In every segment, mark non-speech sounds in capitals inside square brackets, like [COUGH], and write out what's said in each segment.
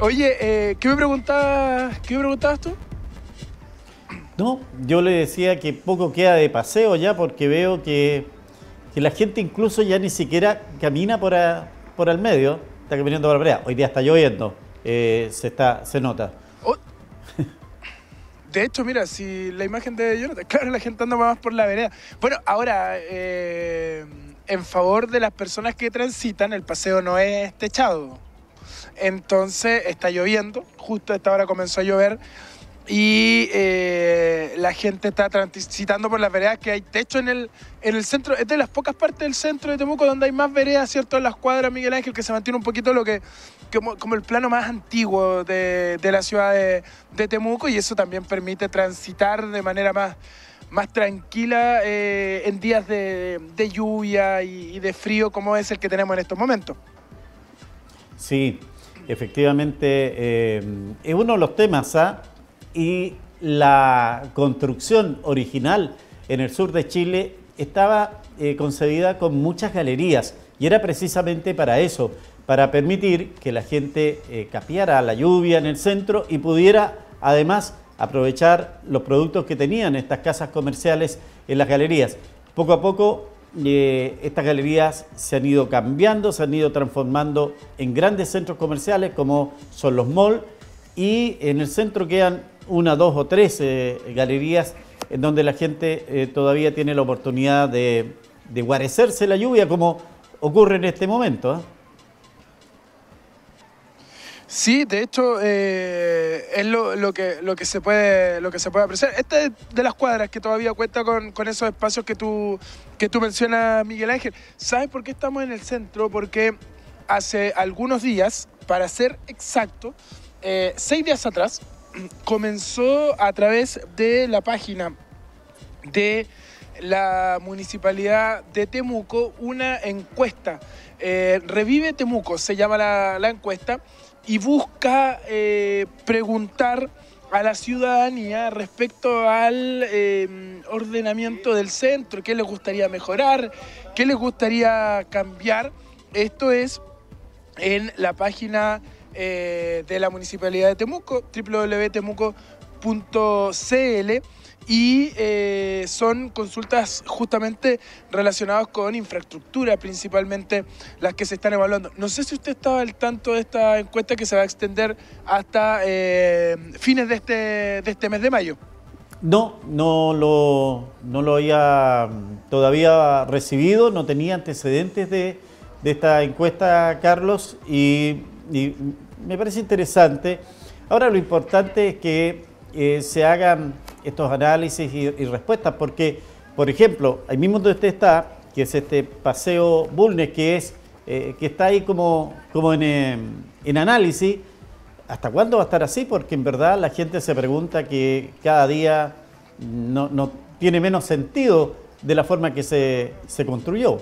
Oye, eh, ¿qué, me preguntabas, ¿qué me preguntabas tú? No, yo le decía que poco queda de paseo ya porque veo que, la gente incluso ya ni siquiera camina por, el medio, está caminando por vereda. Hoy día está lloviendo, eh, se, está, se nota. Oh. [LAUGHS] De hecho, mira, si la imagen de Jonathan, [LAUGHS] claro, la gente anda más por la vereda. Bueno, ahora, eh, en favor de las personas que transitan, el paseo no es techado. Entonces está lloviendo, justo a esta hora comenzó a llover y eh, la gente está transitando por las veredas que hay techo en el, en el centro, es de las pocas partes del centro de Temuco donde hay más veredas, ¿cierto? En las cuadras Miguel Ángel, que se mantiene un poquito lo que, como, el plano más antiguo de, la ciudad de, Temuco y eso también permite transitar de manera más, más tranquila eh, en días de, lluvia y, y de frío como es el que tenemos en estos momentos. Sí, Efectivamente, eh, es uno de los temas, ¿ah? y la construcción original en el sur de Chile estaba eh, concebida con muchas galerías y era precisamente para eso, para permitir que la gente eh, capiara la lluvia en el centro y pudiera además aprovechar los productos que tenían estas casas comerciales en las galerías. Poco a poco eh, estas galerías se han ido cambiando, se han ido transformando en grandes centros comerciales como son los malls y en el centro quedan una, dos o tres eh, galerías en donde la gente eh, todavía tiene la oportunidad de guarecerse la lluvia como ocurre en este momento. Sí, de hecho, eh, es lo, que, se puede, lo que se puede apreciar. Esta es de las cuadras que todavía cuenta con, esos espacios que tú, que tú mencionas, Miguel Ángel. ¿Sabes por qué estamos en el centro? Porque hace algunos días, para ser exacto, eh, seis días atrás, [CLEARS THROAT] comenzó a través de la página de la municipalidad de Temuco una encuesta. Eh, revive Temuco se llama la encuesta y busca eh, preguntar a la ciudadanía respecto al em, ordenamiento del centro, qué les gustaría mejorar, qué les gustaría cambiar. Esto es en la página eh, de la Municipalidad de Temuco, www.temuco.cl y eh, son consultas justamente relacionadas con infraestructura, principalmente las que se están evaluando. No sé si usted estaba al tanto de esta encuesta que se va a extender hasta eh, fines de este, de este mes de mayo. No, no lo, no lo había todavía recibido, no tenía antecedentes de, esta encuesta, Carlos, y, me parece interesante. Ahora lo importante es que eh, se hagan estos análisis y, respuestas, porque, por ejemplo, ahí mismo donde usted está, que es este paseo Bulnes, que es eh, que está ahí como, como eh, en, análisis, ¿hasta cuándo va a estar así? Porque en verdad la gente se pregunta que cada día no, tiene menos sentido de la forma que se, construyó.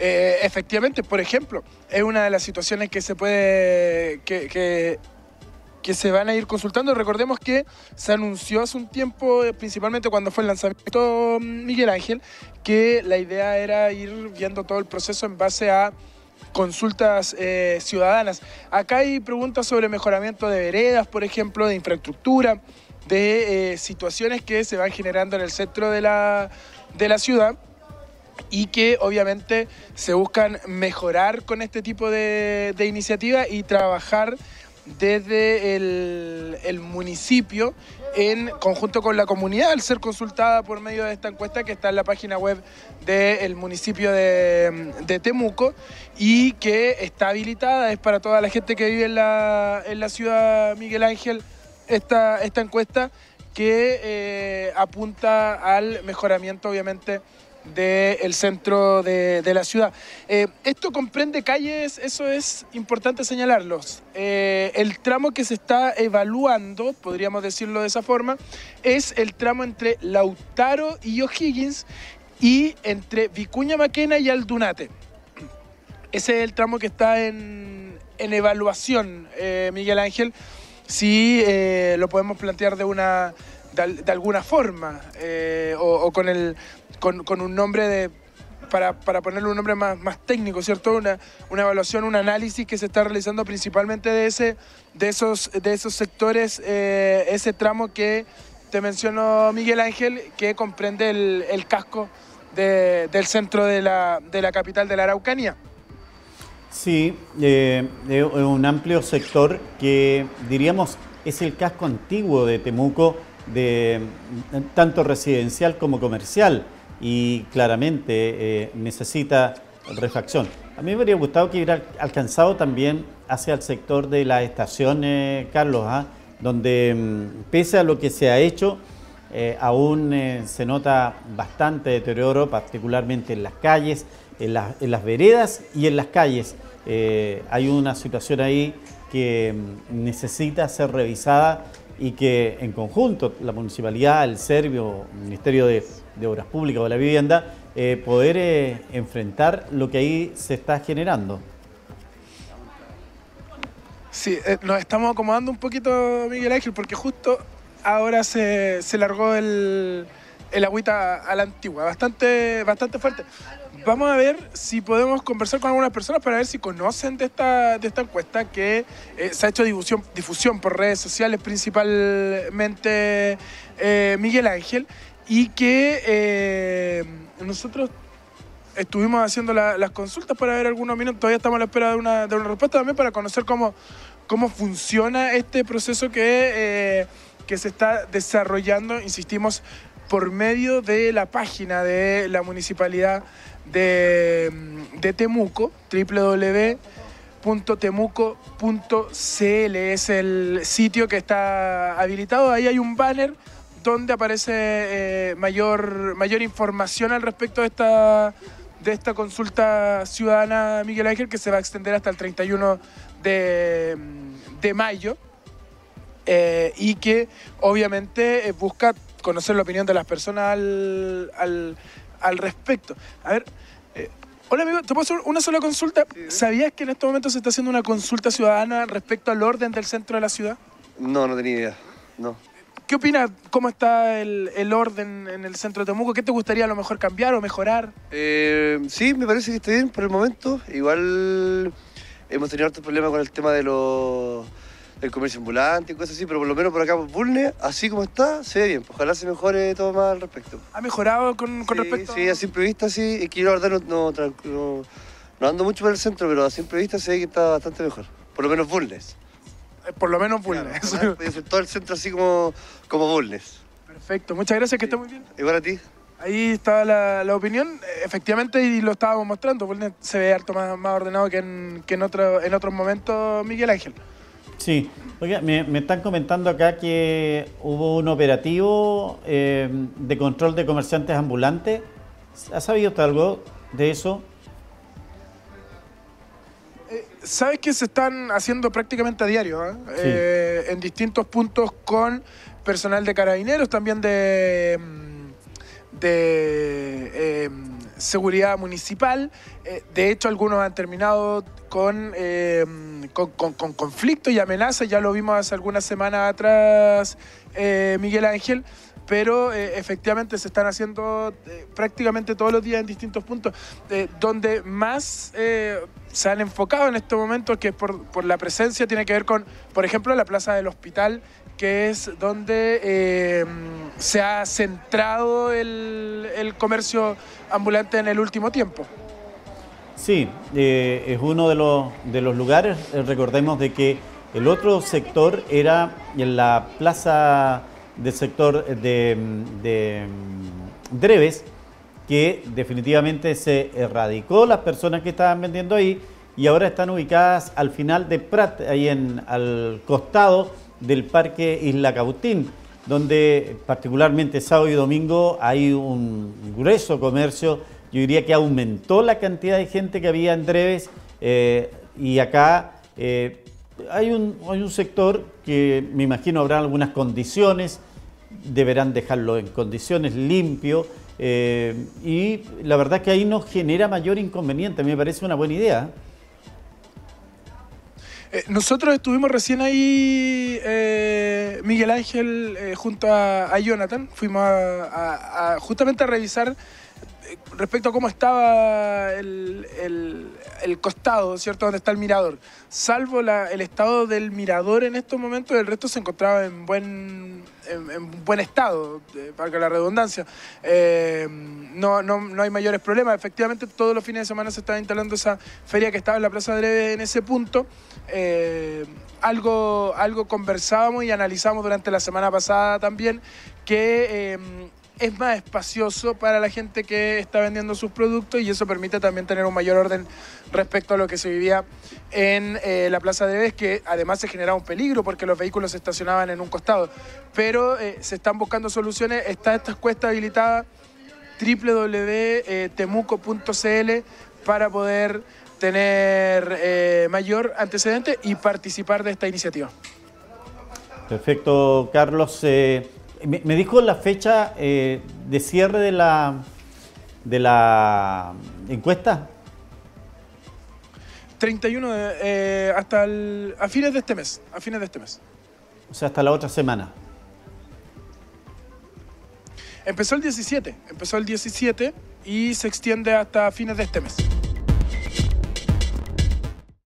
Eh, efectivamente, por ejemplo, es una de las situaciones que se puede, que que se van a ir consultando. Recordemos que se anunció hace un tiempo, eh, principalmente cuando fue el lanzamiento mm, Miguel Ángel, que la idea era ir viendo todo el proceso en base a consultas eh, ciudadanas. Acá hay preguntas sobre mejoramiento de veredas, por ejemplo, de infraestructura, de eh, situaciones que se van generando en el centro de la, ciudad y que obviamente se buscan mejorar con este tipo de, de iniciativa y trabajar desde el, municipio en conjunto con la comunidad al ser consultada por medio de esta encuesta que está en la página web del municipio de, Temuco y que está habilitada, es para toda la gente que vive en la, ciudad Miguel Ángel esta, esta encuesta que eh, apunta al mejoramiento obviamente del centro de, la ciudad. Eh, esto comprende calles, eso es importante señalarlos. Eh, el tramo que se está evaluando, podríamos decirlo de esa forma, es el tramo entre Lautaro y O'Higgins y entre Vicuña Maquena y Aldunate. Ese es el tramo que está en, evaluación, eh, Miguel Ángel. Si lo podemos plantear de una de, alguna forma eh, o, con, el, con, un nombre de, para, ponerle un nombre más, técnico, ¿cierto? Una, evaluación, un análisis que se está realizando principalmente de, ese, de, esos, de esos sectores, eh, ese tramo que te mencionó Miguel Ángel, que comprende el, casco del centro de la, de la, capital de la Araucanía. Sí, eh, un amplio sector que diríamos es el casco antiguo de Temuco de, eh, tanto residencial como comercial y claramente eh, necesita refacción. A mí me habría gustado que hubiera alcanzado también hacia el sector de las estaciones, Carlos, A ¿ah? donde mm, pese a lo que se ha hecho, eh, aún se nota bastante deterioro, particularmente en las calles, en, las veredas y en las calles. hay una situación ahí que mm, necesita ser revisada y que en conjunto la municipalidad, el Servio, el Ministerio de, Obras Públicas o la Vivienda, eh, poder eh, enfrentar lo que ahí se está generando. Sí, eh, nos estamos acomodando un poquito, Miguel Ángel, porque justo ahora se, se largó el, el agüita a la antigua, bastante, bastante fuerte vamos a ver si podemos conversar con algunas personas para ver si conocen de esta, de esta encuesta que eh, se ha hecho difusión, difusión por redes sociales, principalmente eh, Miguel Ángel, y que eh, nosotros estuvimos haciendo las consultas para ver algunos minutos, todavía estamos a la espera de una, respuesta también para conocer cómo, cómo funciona este proceso que que se está desarrollando, insistimos, por medio de la página de la municipalidad de, Temuco, www.temuco.cl es el sitio que está habilitado. Ahí hay un banner donde aparece eh, mayor, mayor información al respecto de esta, de esta consulta ciudadana, Miguel Ángel, que se va a extender hasta el 31 de, mayo eh, y que obviamente eh, busca conocer la opinión de las personas al, respecto. A ver, eh, hola amigo, ¿te puedo hacer una sola consulta? ¿Sabías que en este momento se está haciendo una consulta ciudadana respecto al orden del centro de la ciudad? No, no tenía idea, no. ¿Qué opinas? ¿Cómo está el, orden en el centro de Temuco? ¿Qué te gustaría a lo mejor cambiar o mejorar? Eh, sí, me parece que está bien por el momento. Igual hemos tenido hartos problemas con el tema de los el comercio ambulante y cosas así, pero por lo menos por acá, por Bulne, así como está, se ve bien. Ojalá se mejore todo más al respecto. ¿Ha mejorado con, respecto? Sí, a simple vista sí. Quiero quiero no, ando mucho por el centro, pero a simple vista se ve que está bastante mejor. Por lo menos Bulnes. Eh, por lo menos Bulnes. todo el centro así como, como Bulnes. Perfecto, muchas gracias, que está muy bien. Igual a ti. Ahí está la, opinión, eh, efectivamente, y lo estábamos mostrando. Bulnes se ve harto más, más ordenado que en, que en, otro, en otros momentos, Miguel Ángel. Sí, oiga, me, están comentando acá que hubo un operativo eh, de control de comerciantes ambulantes. ¿Ha sabido usted algo de eso? Eh, sabes que se están haciendo prácticamente a diario, ah? eh, en distintos puntos con personal de carabineros, también de, mm, em, seguridad municipal. de hecho, algunos han terminado con em, con, con, conflicto y amenazas ya lo vimos hace algunas semanas atrás, eh, Miguel Ángel, pero eh, efectivamente se están haciendo eh, prácticamente todos los días en distintos puntos. donde más se han enfocado en este momento, que es por, la presencia, tiene que ver con, por ejemplo, la Plaza del Hospital, que es donde se ha centrado el comercio ambulante en el último tiempo. Sí, eh, es uno de los, de los lugares. Eh, recordemos de que el otro sector era en la plaza del sector de, mm, Dreves, que definitivamente se erradicó las personas que estaban vendiendo ahí y ahora están ubicadas al final de Prat, ahí en, al costado del Parque Isla Cabutín, donde particularmente sábado y domingo hay un grueso comercio yo diría que aumentó la cantidad de gente que había en Treves eh, y acá eh, hay, un, sector que me imagino habrá algunas condiciones, deberán dejarlo en condiciones limpio eh, y la verdad que ahí no genera mayor inconveniente, me parece una buena idea. nosotros estuvimos recién ahí, Miguel Ángel, junto a, Jonathan, fuimos justamente a revisar respecto a cómo estaba el, costado, ¿cierto? Donde está el mirador. Salvo el estado del mirador en estos momentos, el resto se encontraba en buen, en, buen estado, para eh, que la redundancia. Eh, no, no, hay mayores problemas. Efectivamente, todos los fines de semana se estaba instalando esa feria que estaba en la Plaza de en ese punto. Eh, algo, algo conversábamos y analizamos durante la semana pasada también que es más espacioso para la gente que está vendiendo sus productos y eso permite también tener un mayor orden respecto a lo que se vivía en eh, la Plaza de Vez, que además se generaba un peligro porque los vehículos se estacionaban en un costado. Pero eh, se están buscando soluciones, está esta encuesta habilitada www.temuco.cl eh, para poder tener mayor antecedente y participar de esta iniciativa. Perfecto, Carlos. Me, dijo la fecha eh, de cierre de la, de la encuesta. 31 eh, eh, hasta a fines de este mes, a fines de este mes. O sea, hasta la otra semana. Empezó el 17, empezó el 17 y se extiende hasta fines de este mes.